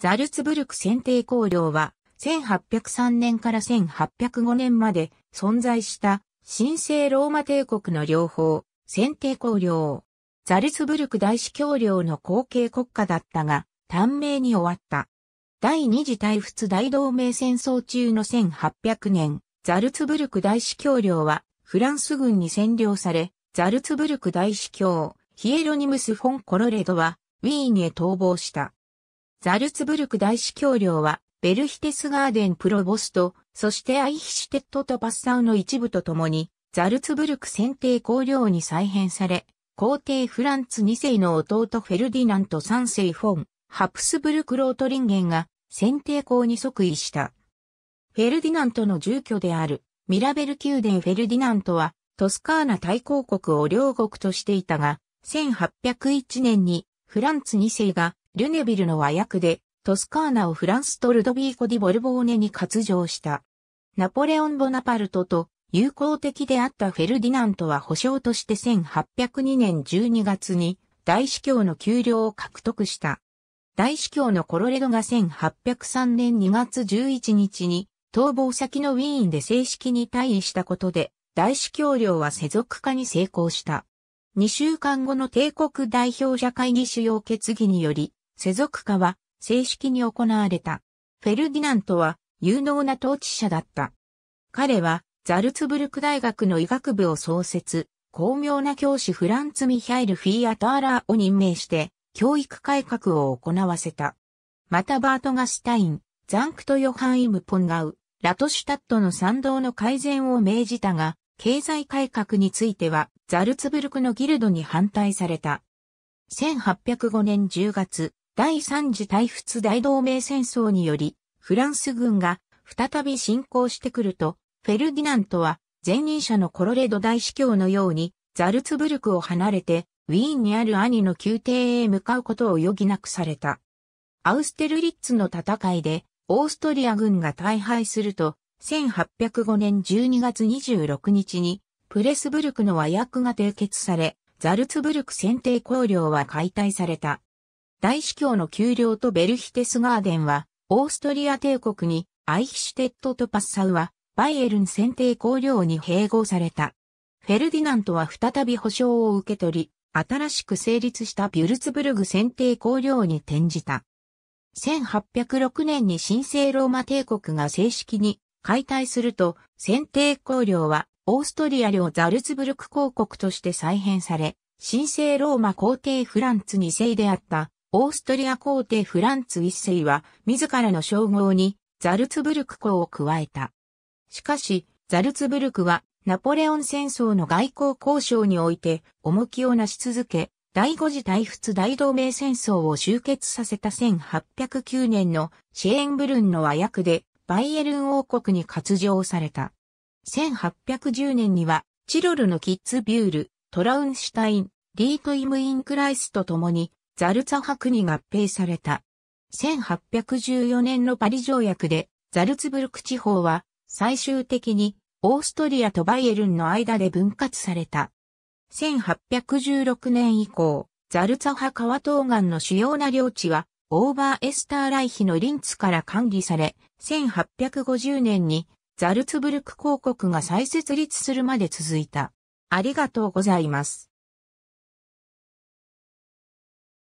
ザルツブルク選定公領は、1803年から1805年まで存在した神聖ローマ帝国の両方、選定公領。ザルツブルク大司教領の後継国家だったが、短命に終わった。第二次大仏大同盟戦争中の1800年、ザルツブルク大司教領はフランス軍に占領され、ザルツブルク大司教、ヒエロニムス・フォン・コロレドはウィーンへ逃亡した。ザルツブルク大司教領は、ベルヒテスガーデンプロボスト、そしてアイヒシテットとパッサウの一部とともに、ザルツブルク選定公領に再編され、皇帝フランツ2世の弟フェルディナント3世フォン、ハプスブルクロートリンゲンが選定公に即位した。フェルディナントの住居であるミラベル宮殿フェルディナントはトスカーナ大公国を領国としていたが、1801年にフランツ2世がルネビルの和訳で、トスカーナをフランスとルドビーコ・ディ・ボルボーネに割譲した。ナポレオン・ボナパルトと友好的であったフェルディナントは保証として1802年12月に大司教の給料を獲得した。大司教のコロレドが1803年2月11日に逃亡先のウィーンで正式に退位したことで大司教領は世俗化に成功した。2週間後の帝国代表者会議主要決議により、世俗化は正式に行われた。フェルディナントは有能な統治者だった。彼はザルツブルク大学の医学部を創設、巧妙な教師フランツ・ミヒャイル・フィーアターラーを任命して、教育改革を行わせた。またバートガスタイン、ザンクト・ヨハン・イム・ポンガウ、ラトシュタットの賛同の改善を命じたが、経済改革については、ザルツブルクのギルドに反対された。1805年10月、第三次大仏大同盟戦争により、フランス軍が再び侵攻してくると、フェルディナントは前任者のコロレド大司教のように、ザルツブルクを離れて、ウィーンにある兄の宮廷へ向かうことを余儀なくされた。アウステルリッツの戦いで、オーストリア軍が大敗すると、1805年12月26日に、プレスブルクの和訳が締結され、ザルツブルク選定綱領は解体された。大司教の丘陵とベルヒテスガーデンは、オーストリア帝国にアイヒシュテットとパッサウは、バイエルン選定公領に併合された。フェルディナントは再び保証を受け取り、新しく成立したビュルツブルグ選定公領に転じた。1806年に神聖ローマ帝国が正式に解体すると、選定公領はオーストリア領ザルツブルク公国として再編され、神聖ローマ皇帝フランツ2世であったオーストリア皇帝フランツ一世は自らの称号にザルツブルク公を加えた。しかし、ザルツブルクはナポレオン戦争の外交交渉において重きをなし続け、第五次大仏大同盟戦争を終結させた1809年のシェーンブルンの和訳でバイエルン王国に割譲された。1810年にはチロルのキッズビュール、トラウンシュタイン、リートイムインクライスと共にザルツァ博に合併された。1814年のパリ条約で、ザルツブルク地方は、最終的に、オーストリアとバイエルンの間で分割された。1816年以降、ザルツァハ川東岸の主要な領地は、オーバーエスターライヒのリンツから管理され、1850年にザルツブルク公国が再設立するまで続いた。ありがとうございます。